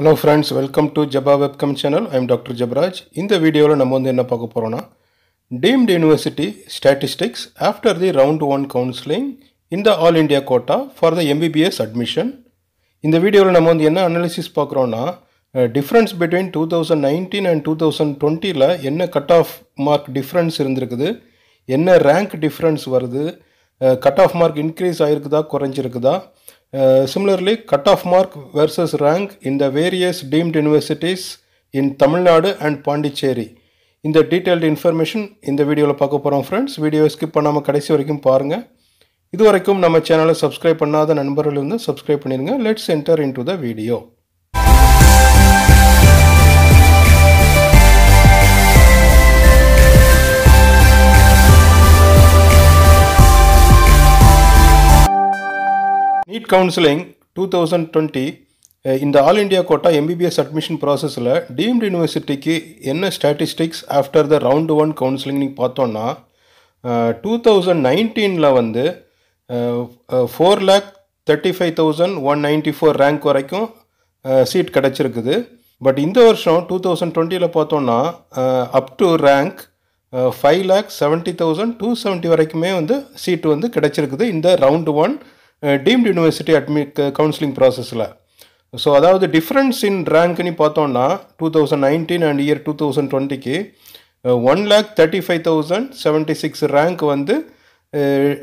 hello friends welcome to ஜபா வெப்கம் channel I'm doctor Jabaraj இந்த வீடியோவில் நம்ம வந்து என்ன பார்க்க போகிறோன்னா deemed university statistics after the round one counselling in the all India quota for the MBBS admission இந்த வீடியோவில் நம்ம வந்து என்ன அனாலிசிஸ் பார்க்குறோன்னா difference between two thousand nineteen and two thousand டுவெண்ட்டியில் என்ன கட் ஆஃப் மார்க் டிஃப்ரென்ஸ் இருந்திருக்குது என்ன ரேங்க் டிஃப்ரென்ஸ் வருது கட் ஆஃப் மார்க் இன்க்ரீஸ் ஆகிருக்குதா குறைஞ்சிருக்குதா similarly cut off mark versus rank in the various deemed universities in Tamil Nadu and Pondicherry இந்த detailed information இந்த வீடியோவில் பார்க்க போகிறோம் ஃப்ரெண்ட்ஸ் வீடியோவை ஸ்கிப் பண்ணாமல் கடைசி வரைக்கும் பாருங்கள் இது வரைக்கும் நம்ம சேனலை சப்ஸ்கிரைப் பண்ணாத நண்பர்கள் வந்து சப்ஸ்கிரைப் பண்ணிடுங்க let's enter in to the video counselling two thousand twenty இந்த all India quota MBBS admission ப்ராசஸில் டீம்டு யூனிவர்சிட்டிக்கு என்ன statistics after the round one counselling நீங்கள் பார்த்தோன்னா டூ தௌசண்ட் நைன்டீனில் வந்து four lakh thirty five thousand one ninety four rank வரைக்கும் seat uh, கிடச்சிருக்குது பட் இந்த வருஷம் டூ தௌசண்ட் டுவெண்ட்டியில் பார்த்தோன்னா up to rank five lakh seventy thousand two seventy வரைக்குமே வந்து சீட்டு வந்து கிடச்சிருக்குது இந்த round one deemed university admit counselling ப்ராசஸில் ஸோ அதாவது டிஃப்ரென்ஸ் இன் ரேங்க்னு பார்த்தோன்னா two thousand nineteen and year two thousand டுவெண்ட்டிக்கு one lakh thirty five thousand seventy six rank வந்து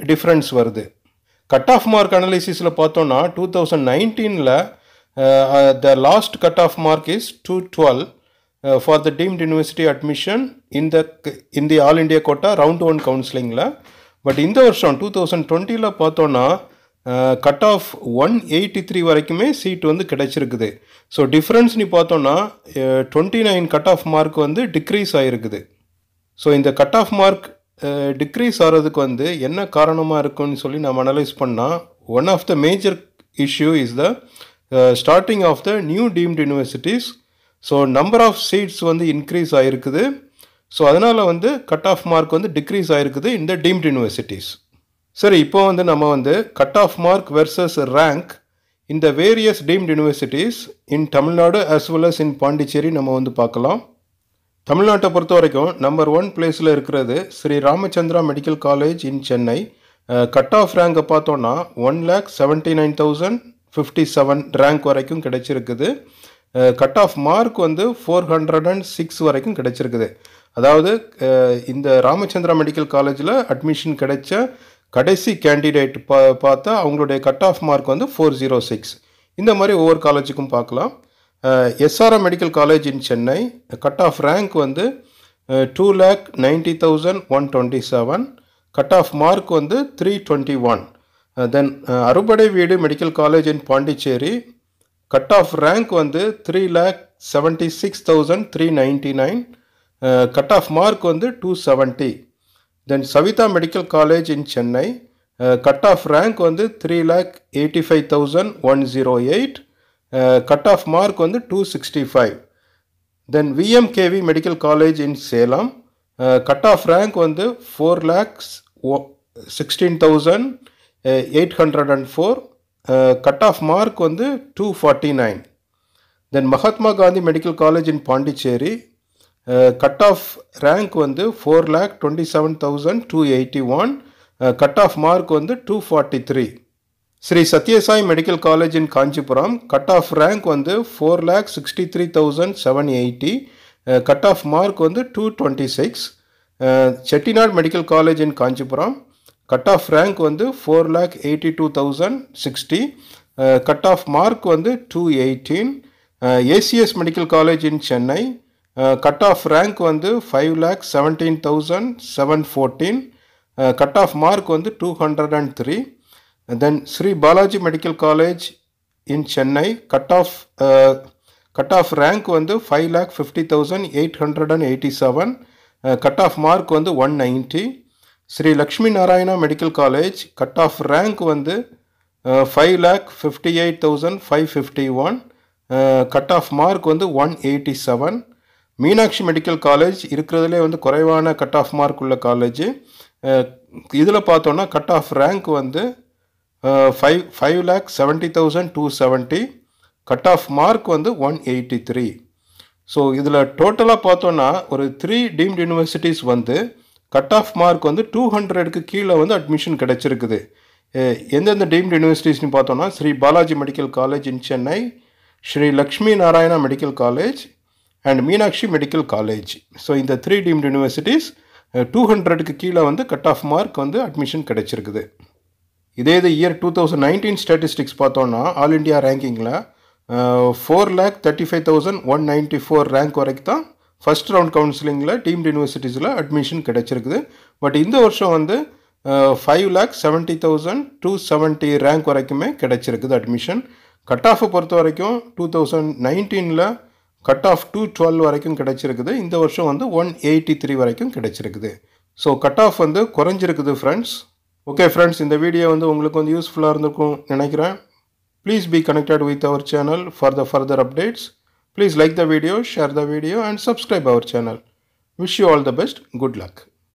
டிஃப்ரென்ஸ் வருது கட் ஆஃப் மார்க் அனாலிசிஸில் பார்த்தோன்னா டூ தௌசண்ட் நைன்டீனில் the last cut off mark is two twelve for the deemed university admission இந்த the all India quota round one கவுன்சிலிங்கில் but இந்த வருஷம் two thousand டுவெண்ட்டியில் பார்த்தோன்னா cut of one eighty three வரைக்குமே சீட் வந்து கிடச்சிருக்குது ஸோ டிஃப்ரென்ஸ் நீ பார்த்தோன்னா twenty nine cut off mark வந்து டிக்ரீஸ் ஆகிருக்குது ஸோ இந்த கட் ஆஃப் மார்க் டிக்ரீஸ் ஆகிறதுக்கு வந்து என்ன காரணமாக இருக்குன்னு சொல்லி நம்ம அனலைஸ் பண்ணால் one of the major issue is the starting of the new deemed universities so number of seats வந்து இன்க்ரீஸ் ஆகிருக்குது ஸோ அதனால் வந்து கட் ஆஃப் மார்க் வந்து டிக்ரீஸ் ஆகிருக்குது இந்த டீம்டு யூனிவர்சிட்டிஸ் சரி இப்போ வந்து நம்ம வந்து cut off mark versus rank இந்த various deemed universities in Tamil Nadu as well as in Pondicherry நம்ம வந்து பார்க்கலாம் தமிழ்நாட்டை பொறுத்த வரைக்கும் நம்பர் ஒன் பிளேஸில் இருக்கிறது Sri Ramachandra medical college in Chennai cut off ரேங்கை பார்த்தோன்னா one lakh seventy nine thousand fifty seven rank வரைக்கும் கிடைச்சிருக்குது கட் ஆஃப் மார்க் வந்து ஃபோர் ஹண்ட்ரட் அண்ட் சிக்ஸ் வரைக்கும் கிடைச்சிருக்குது அதாவது இந்த ராமச்சந்திரா மெடிக்கல் காலேஜில் அட்மிஷன் கிடைச்ச கடைசி கேண்டிடேட் பா பார்த்தா அவங்களுடைய கட் ஆஃப் மார்க் வந்து ஃபோர் ஜீரோ சிக்ஸ் இந்த மாதிரி ஒவ்வொரு காலேஜுக்கும் பார்க்கலாம் SRM medical college in Chennai cut off rank வந்து two lakh ninety thousand one twenty seven cut off mark வந்து three twenty one then Arupadai Veedu medical college in Pondicherry cut off rank வந்து three lakh seventy six thousand three ninety nine cut off mark வந்து two seventy then Saveetha medical college in Chennai cut off rank வந்து three lakh eighty five thousand one zero eight cut off mark வந்து two sixty five then VMKV medical college in Salem cut off rank வந்து four lakhs sixteen thousand eight hundred and four cut off mark வந்து two forty nine then Mahatma Gandhi medical college in Pondicherry cut off rank வந்து four lakh twenty seven thousand two eighty one cut off mark வந்து two forty three Sri Sathya Sai medical college in Kanchipuram cut off rank வந்து four lakh sixty three thousand seven eighty cut off mark வந்து two twenty six Chettinad medical college in Kanchipuram cut off rank வந்து four lakh eighty two thousand sixty cut off mark வந்து two eighteen ACS medical college in Chennai cut off rank வந்து five lakh seventeen thousand seven fourteen cut off mark வந்து two hundred and three then Sri Balaji medical college in Chennai cut off cut off rank வந்து five lakh fifty thousand eight hundred and eighty seven cut off mark வந்து one ninety Sri Lakshmi Narayana medical college cut off rank வந்து five lakh fifty eight thousand five fifty one cut off mark வந்து one eighty seven Meenakshi medical college இருக்கிறதுலே வந்து குறைவான cut off mark உள்ள college இதில் பார்த்தோன்னா cut off rank வந்து five five lakh seventy thousand two seventy cut off mark வந்து one eighty three so இதில் டோட்டலாக பார்த்தோன்னா ஒரு த்ரீ டீம்டு யூனிவர்சிட்டிஸ் வந்து கட் ஆஃப் மார்க் வந்து டூ ஹண்ட்ரடுக்கு கீழே வந்து அட்மிஷன் கிடச்சிருக்குது எந்தெந்த டீம்டு யூனிவர்சிட்டிஸ்னு பார்த்தோன்னா Sri Balaji medical college in Chennai Sri Lakshmi Narayana medical college and Meenakshi medical college so இந்த த்ரீ டீம்டு யூனிவர்சிட்டிஸ் டூ ஹண்ட்ரடுக்கு கீழே வந்து கட் ஆஃப் மார்க் வந்து அட்மிஷன் கிடைச்சிருக்குது இதே இது year two thousand nineteen statistics பார்த்தோன்னா ஆல் இண்டியா ரேங்கிங்கில் four lakh thirty five thousand one ninety four rank வரைக்கும் தான் ஃபஸ்ட் ரவுண்ட் கவுன்சிலிங்கில் டீம்டு யூனிவர்சிட்டிஸில் அட்மிஷன் கிடச்சிருக்குது பட் இந்த வருஷம் வந்து five lakh seventy thousand two seventy rank வரைக்குமே கிடச்சிருக்குது அட்மிஷன் கட் ஆஃபை பொறுத்த வரைக்கும் டூ தௌசண்ட் நைன்டீனில் கட் ஆஃப் டூ டுவெல் வரைக்கும் கிடச்சிருக்குது இந்த வருஷம் வந்து ஒன் எயிட்டி த்ரீ வரைக்கும் கிடச்சிருக்குது ஸோ கட் ஆஃப் வந்து குறைஞ்சிருக்குது ஃப்ரெண்ட்ஸ் ஓகே ஃப்ரெண்ட்ஸ் இந்த வீடியோ வந்து உங்களுக்கு வந்து யூஸ்ஃபுல்லாக இருந்திருக்கும் நினைக்கிறேன் please be connected with our channel for the further updates please like the video share the video and subscribe our channel wish you all the best good luck